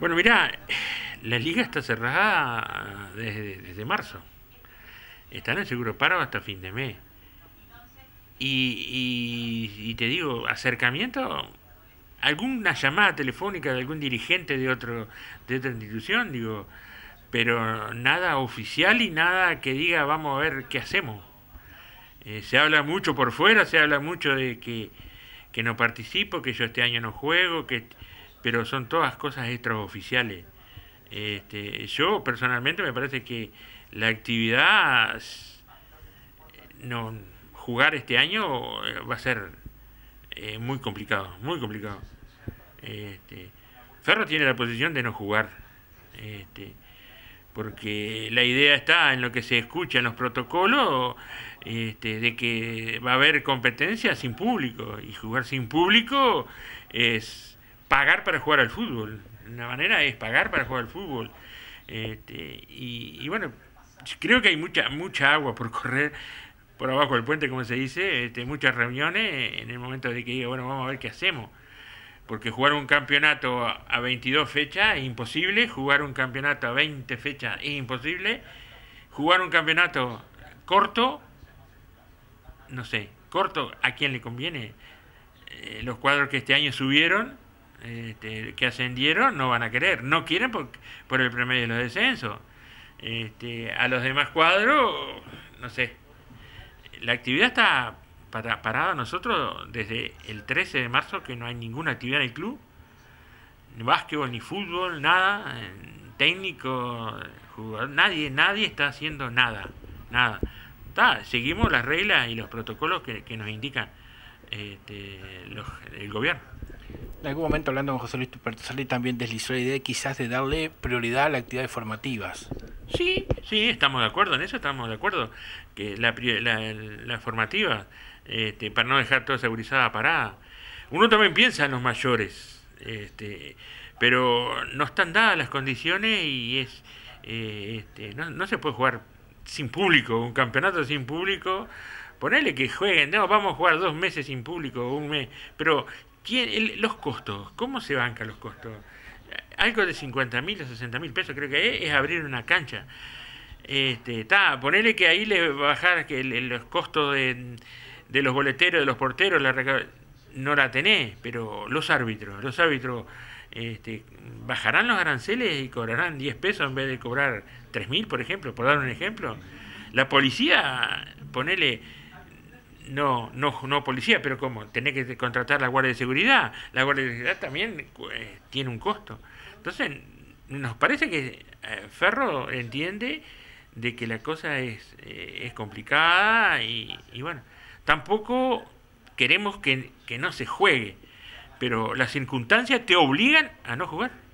Bueno, mirá, la liga está cerrada desde, desde marzo. Están en seguro paro hasta fin de mes. Y, y, te digo, acercamiento, alguna llamada telefónica de algún dirigente de, otro, de otra institución, digo, pero nada oficial y nada que diga vamos a ver qué hacemos. Eh, se habla mucho por fuera, se habla mucho de que, que no participo, que yo este año no juego, que pero son todas cosas extraoficiales. Este, yo personalmente me parece que la actividad no jugar este año eh, va a ser eh, muy complicado, muy complicado. Este, Ferro tiene la posición de no jugar, este, porque la idea está en lo que se escucha en los protocolos, este, de que va a haber competencia sin público, y jugar sin público es pagar para jugar al fútbol. La manera es pagar para jugar al fútbol. Este, y, y, bueno, creo que hay mucha, mucha agua por correr por abajo del puente, como se dice, este, muchas reuniones en el momento de que diga, bueno, vamos a ver qué hacemos. Porque jugar un campeonato a 22 fechas es imposible, jugar un campeonato a 20 fechas es imposible, jugar un campeonato corto, no sé, corto, ¿a quién le conviene? Eh, los cuadros que este año subieron este, que ascendieron no van a querer, no quieren por, por el promedio de los descensos. Este, a los demás cuadros, no sé, la actividad está para, parada nosotros desde el 13 de marzo, que no hay ninguna actividad en el club, ni básquetbol, ni fútbol, nada, técnico, jugador, nadie, nadie está haciendo nada, nada. seguimos las reglas y los protocolos que, que nos indican este, el gobierno. En algún momento hablando con José Luis Sali también deslizó la idea quizás de darle prioridad a las actividades formativas. Sí, sí, estamos de acuerdo en eso, estamos de acuerdo. Que la, la, formativa, este, para no dejar todo segurizada parada. Uno también piensa en los mayores, este, pero no están dadas las condiciones y es eh, este, no, no se puede jugar sin público, un campeonato sin público ponerle que jueguen, no, vamos a jugar dos meses sin público, un mes, pero los costos, ¿cómo se banca los costos? Algo de 50 mil o 60 mil pesos creo que es, abrir una cancha. Este, ta, ponele que ahí le bajar que el, los costos de, los boleteros, de los porteros, la, no la tenés, pero los árbitros, los árbitros este, bajarán los aranceles y cobrarán 10 pesos en vez de cobrar 3 mil, por ejemplo, por dar un ejemplo. La policía, ponele, no, no, no policía, pero ¿cómo? Tenés que contratar la Guardia de Seguridad. La Guardia de Seguridad también eh, tiene un costo. Entonces, nos parece que eh, Ferro entiende de que la cosa es, eh, es complicada y, y, bueno, tampoco queremos que no se juegue, pero las circunstancias te obligan a no jugar.